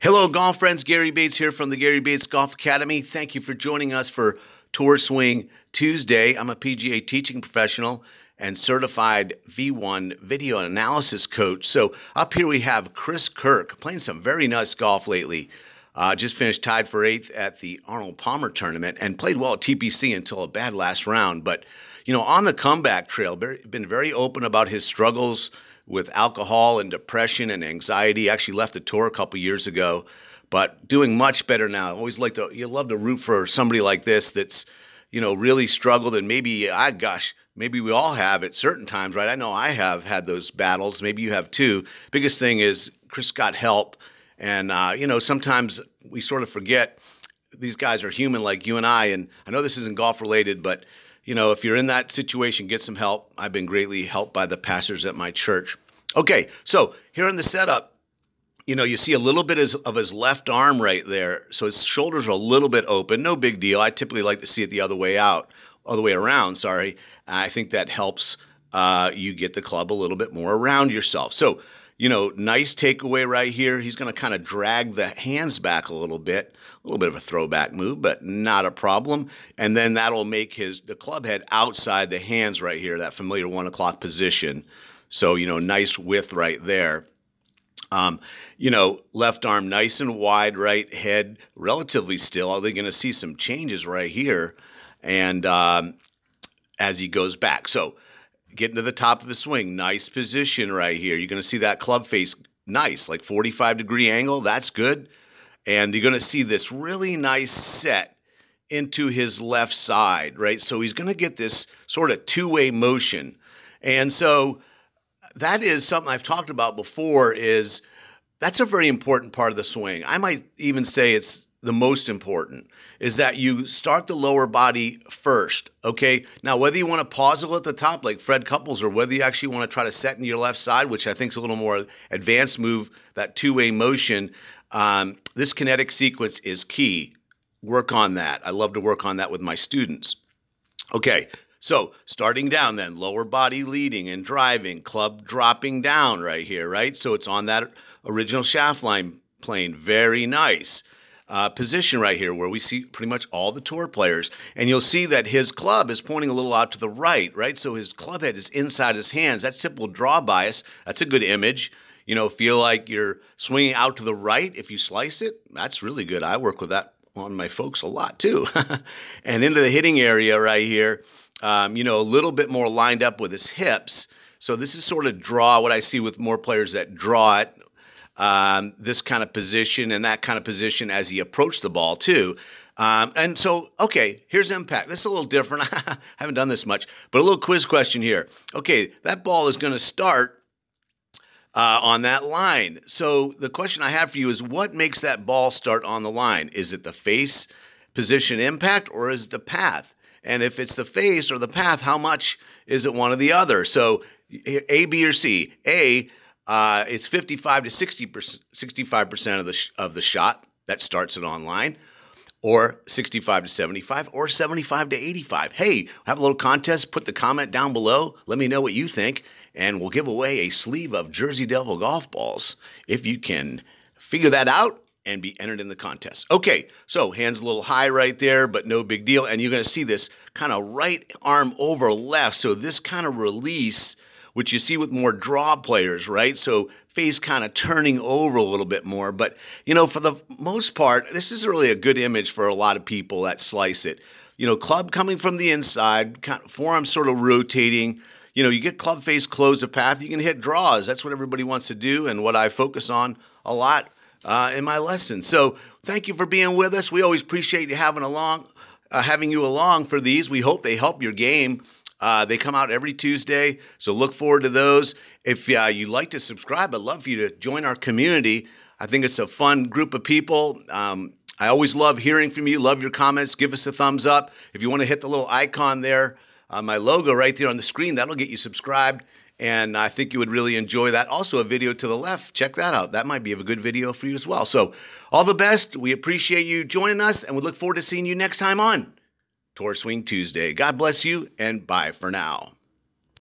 Hello, golf friends. Gary Bates here from the Gary Bates Golf Academy. Thank you for joining us for Tour Swing Tuesday. I'm a PGA teaching professional and certified V1 video analysis coach. So, up here we have Chris Kirk playing some very nice golf lately. Uh, just finished tied for eighth at the Arnold Palmer tournament and played well at TPC until a bad last round. But, you know, on the comeback trail, been very open about his struggles with alcohol and depression and anxiety. Actually, left the tour a couple years ago, but doing much better now. I always like to you love to root for somebody like this that's you know really struggled and maybe I gosh maybe we all have at certain times, right? I know I have had those battles. Maybe you have too. Biggest thing is Chris got help, and uh, you know sometimes we sort of forget these guys are human like you and I. And I know this isn't golf related, but you know, if you're in that situation, get some help. I've been greatly helped by the pastors at my church. Okay, so here in the setup, you know, you see a little bit of his left arm right there. So his shoulders are a little bit open. No big deal. I typically like to see it the other way out, other way around, sorry. I think that helps uh, you get the club a little bit more around yourself. So you know, nice takeaway right here. He's going to kind of drag the hands back a little bit, a little bit of a throwback move, but not a problem. And then that'll make his the club head outside the hands right here, that familiar one o'clock position. So you know, nice width right there. Um, you know, left arm nice and wide, right head relatively still. Are they going to see some changes right here, and um, as he goes back, so getting to the top of his swing. Nice position right here. You're going to see that club face nice, like 45 degree angle. That's good. And you're going to see this really nice set into his left side, right? So he's going to get this sort of two way motion. And so that is something I've talked about before is that's a very important part of the swing. I might even say it's the most important is that you start the lower body first. Okay. Now, whether you want to little at the top like Fred Couples or whether you actually want to try to set in your left side, which I think is a little more advanced move, that two way motion, um, this kinetic sequence is key. Work on that. I love to work on that with my students. Okay. So, starting down then, lower body leading and driving, club dropping down right here, right? So, it's on that original shaft line plane. Very nice uh, position right here where we see pretty much all the tour players. And you'll see that his club is pointing a little out to the right, right? So his club head is inside his hands. That's simple draw bias. That's a good image. You know, feel like you're swinging out to the right if you slice it. That's really good. I work with that on my folks a lot too. and into the hitting area right here, um, you know, a little bit more lined up with his hips. So this is sort of draw what I see with more players that draw it um, this kind of position and that kind of position as he approached the ball, too. Um, and so, okay, here's impact. This is a little different. I haven't done this much, but a little quiz question here. Okay, that ball is going to start uh, on that line. So the question I have for you is what makes that ball start on the line? Is it the face position impact or is it the path? And if it's the face or the path, how much is it one or the other? So A, B, or C? A, uh, it's 55 to 60 65 percent of the sh- of the shot that starts it online, or 65 to 75, or 75 to 85. Hey, have a little contest. Put the comment down below. Let me know what you think, and we'll give away a sleeve of Jersey Devil golf balls if you can figure that out and be entered in the contest. Okay, so hands a little high right there, but no big deal. And you're going to see this kind of right arm over left. So this kind of release which you see with more draw players, right? So face kind of turning over a little bit more. But, you know, for the most part, this is really a good image for a lot of people that slice it. You know, club coming from the inside, kind of forearm sort of rotating. You know, you get club face, close the path, you can hit draws. That's what everybody wants to do and what I focus on a lot uh, in my lessons. So thank you for being with us. We always appreciate you having along, uh, having you along for these. We hope they help your game. Uh, they come out every Tuesday, so look forward to those. If uh, you'd like to subscribe, I'd love for you to join our community. I think it's a fun group of people. Um, I always love hearing from you. Love your comments. Give us a thumbs up. If you want to hit the little icon there, uh, my logo right there on the screen, that'll get you subscribed. And I think you would really enjoy that. Also, a video to the left. Check that out. That might be a good video for you as well. So, all the best. We appreciate you joining us, and we look forward to seeing you next time on Tour Swing Tuesday. God bless you and bye for now.